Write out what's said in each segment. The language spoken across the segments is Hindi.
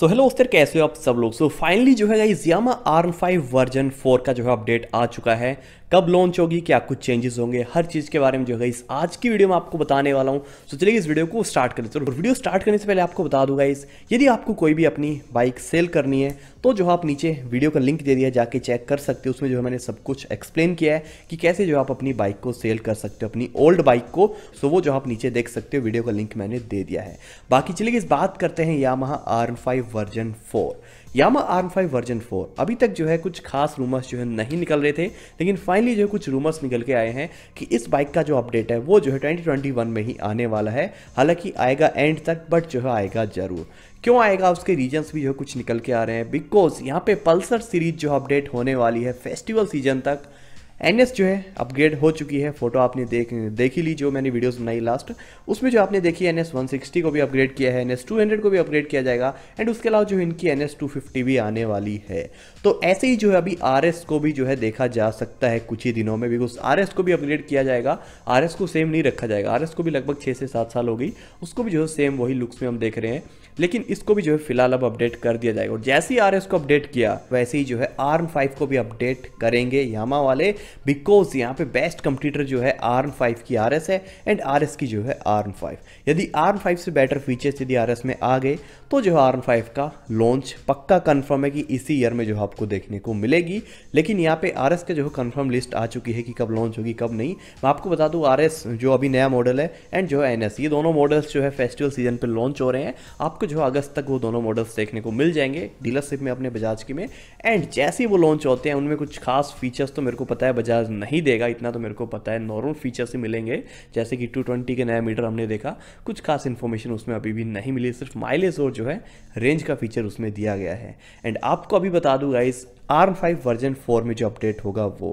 सो हेलो दोस्तों कैसे हो आप सब लोग सो so, फाइनली जो है Yamaha N five version four का जो है अपडेट आ चुका है कब लॉन्च होगी क्या कुछ चेंजेस होंगे हर चीज़ के बारे में जो है इस आज की वीडियो में आपको बताने वाला हूँ तो चलिए इस वीडियो को स्टार्ट करें तो वीडियो स्टार्ट करने से पहले आपको बता दूंगा इस यदि आपको कोई भी अपनी बाइक सेल करनी है तो जो आप नीचे वीडियो का लिंक दे दिया जाके चेक कर सकते हो उसमें जो है मैंने सब कुछ एक्सप्लेन किया है कि कैसे जो आप अपनी बाइक को सेल कर सकते हो अपनी ओल्ड बाइक को सो वो जो आप नीचे देख सकते हो वीडियो का लिंक मैंने दे दिया है बाकी चलिए इस बात करते हैं Yamaha R five version four Yamaha R five version four अभी तक जो है कुछ खास रूमर्स जो है नहीं निकल रहे थे लेकिन फाइनली जो है कुछ रूमर्स निकल के आए हैं कि इस बाइक का जो अपडेट है वो जो है वन में ही आने वाला है हालांकि आएगा एंड तक बट जो है आएगा जरूर क्यों आएगा उसके रीजन्स भी जो कुछ निकल के आ रहे हैं बिकॉज यहाँ पे पल्सर सीरीज जो अपडेट होने वाली है फेस्टिवल सीजन तक एन जो है अपग्रेड हो चुकी है फोटो आपने देख देखी ली जो मैंने वीडियोस बनाई लास्ट उसमें जो आपने देखी एन एस को भी अपग्रेड किया है एन एस को भी अपग्रेड किया जाएगा एंड उसके अलावा जो इनकी एन एस भी आने वाली है तो ऐसे ही जो है अभी आर को भी जो है देखा जा सकता है कुछ ही दिनों में बिकॉज आर को भी अपग्रेड किया जाएगा आर को सेम नहीं रखा जाएगा आर को भी लगभग छः से सात साल हो गई उसको भी जो है सेम वही लुक्स में हम देख रहे हैं लेकिन इसको भी जो है फिलहाल अब अपडेट कर दिया जाएगा और जैसे ही आर को अपडेट किया वैसे ही जो है आर्म फाइव को भी अपडेट करेंगे यामा वाले बिकॉज यहाँ पे बेस्ट कंप्यूटर जो है आर एन फाइव की आर है एंड आर की जो है आर एन फाइव यदि आर एन फाइव से बेटर फीचर्स यदि आर में आ गए तो जो है आर एन फाइव का लॉन्च पक्का कन्फर्म है कि इसी ईयर में जो है आपको देखने को मिलेगी लेकिन यहाँ पे आर का जो है कन्फर्म लिस्ट आ चुकी है कि कब लॉन्च होगी कब नहीं मैं आपको बता दूँ आर जो अभी नया मॉडल है एंड जो है एन ये दोनों मॉडल्स जो है फेस्टिवल सीजन पर लॉन्च हो रहे हैं आपको जो है अगस्त तक वो दोनों मॉडल्स देखने को मिल जाएंगे डीलरशिप में अपने बजाज की में एंड जैसे ही वो लॉन्च होते हैं उनमें कुछ खास फीचर्स तो मेरे को पता है बजाज नहीं देगा इतना तो मेरे को पता है नॉर्मल फीचर्स ही मिलेंगे जैसे कि 220 के नया मीटर हमने देखा कुछ खास इन्फॉर्मेशन उसमें अभी भी नहीं मिली सिर्फ माइलेज और जो है रेंज का फीचर उसमें दिया गया है एंड आपको अभी बता दूंगा guys R five version four में जो अपडेट होगा वो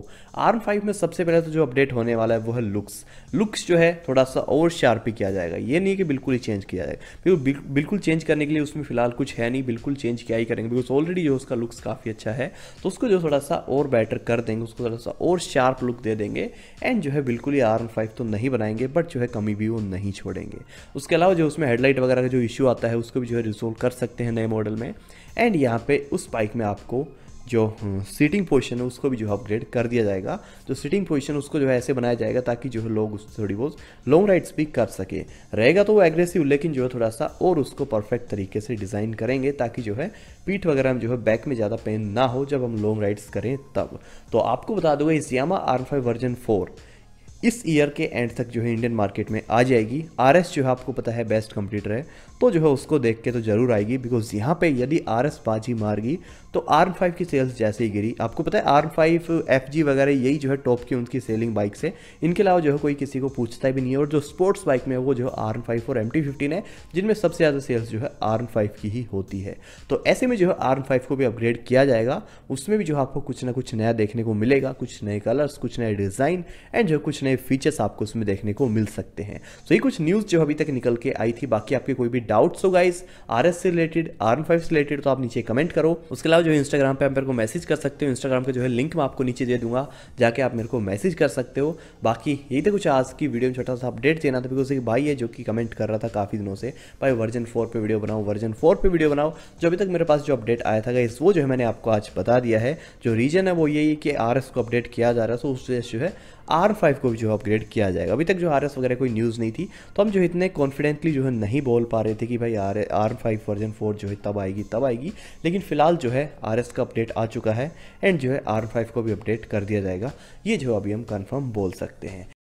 आर्म फाइव में सबसे पहले तो जो अपडेट होने वाला है वो है लुक्स लुक्स जो है थोड़ा सा और शार्पी किया जाएगा ये नहीं कि बिल्कुल ही चेंज किया जाएगा बिल्कुल बिल्कुल चेंज करने के लिए उसमें फिलहाल कुछ है नहीं बिल्कुल चेंज किया ही करेंगे बिकॉज ऑलरेडी जो उसका लुक्स काफ़ी अच्छा है तो उसको जो थोड़ा सा और बेटर कर देंगे उसको थोड़ा सा और और शार्प लुक दे देंगे एंड जो है बिल्कुल ही आर फाइव तो नहीं बनाएंगे बट जो है कमी भी वो नहीं छोड़ेंगे उसके अलावा जो उसमें हेडलाइट वगैरह का जो इशू आता है उसको भी जो है रिजोल्व कर सकते हैं नए मॉडल में एंड यहाँ पे उस बाइक में आपको जो सीटिंग हम्म, पोजीशन है उसको भी जो है अपग्रेड कर दिया जाएगा जो सीटिंग पोजीशन उसको जो है ऐसे बनाया जाएगा ताकि जो है लोग उस थोड़ी बहुत लॉन्ग राइड्स भी कर सके रहेगा तो वो एग्रेसिव लेकिन जो है थोड़ा सा और उसको परफेक्ट तरीके से डिज़ाइन करेंगे ताकि जो है पीठ वगैरह में जो है बैक में ज़्यादा पेन ना हो जब हम लॉन्ग राइड्स करें तब तो आपको बता दूंगा इस Yamaha R five version four इस ईयर के एंड तक जो है इंडियन मार्केट में आ जाएगी आर एस जो है आपको पता है बेस्ट कंप्यूटर है तो जो है उसको देख के तो ज़रूर आएगी बिकॉज यहाँ पे यदि आर एस बाजी मारगी तो आर फाइव की सेल्स जैसे ही गिरी आपको पता है आर फाइव एफ जी वगैरह यही जो है टॉप की उनकी सेलिंग बाइक से इनके अलावा जो है कोई किसी को पूछता भी नहीं है और जो स्पोर्ट्स बाइक में वो जो है आर फाइव और एम टी फिफ्टीन है जिनमें सबसे ज़्यादा सेल्स जो है आर फाइव की ही होती है तो ऐसे में जो है आर फाइव को भी अपग्रेड किया जाएगा उसमें भी जो आपको कुछ ना कुछ नया देखने को मिलेगा कुछ नए कलर्स कुछ नए डिज़ाइन एंड जो कुछ नए फीचर्स आपको उसमें देखने को मिल सकते हैं तो ये कुछ न्यूज़ जो अभी तक निकल के आई थी बाकी आपके कोई भी डाउट्स हो गाइज आर से रिलेटेड आर फाइव से रिलेटेड तो आप नीचे कमेंट करो उसके अलावा जो है इंस्टाग्राम पर आप मेरे को मैसेज कर सकते हो इंस्टाग्राम का जो है लिंक मैं आपको नीचे दे दूंगा जाके आप मेरे को मैसेज कर सकते हो बाकी यही तो कुछ आज की वीडियो में छोटा सा अपडेट देना था बिकॉज एक भाई है जो कि कमेंट कर रहा था काफ़ी दिनों से भाई वर्जन फोर पर वीडियो बनाओ वर्जन फोर पर वीडियो बनाओ जो अभी तक मेरे पास जो अपडेट आया था गाइज वो जो है मैंने आपको आज बता दिया है जो रीजन है वो यही है कि आर को अपडेट किया जा रहा है सो तो जो है आर फाइव को भी जो है अपग्रेड किया जाएगा अभी तक जो आर एस वगैरह कोई न्यूज़ नहीं थी तो हम जो इतने कॉन्फिडेंटली जो है नहीं बोल पा रहे रहे थे कि भाई R R five version four जो है तब आएगी तब आएगी लेकिन फिलहाल जो है आर का अपडेट आ चुका है एंड जो है आर फाइव को भी अपडेट कर दिया जाएगा ये जो अभी हम कन्फर्म बोल सकते हैं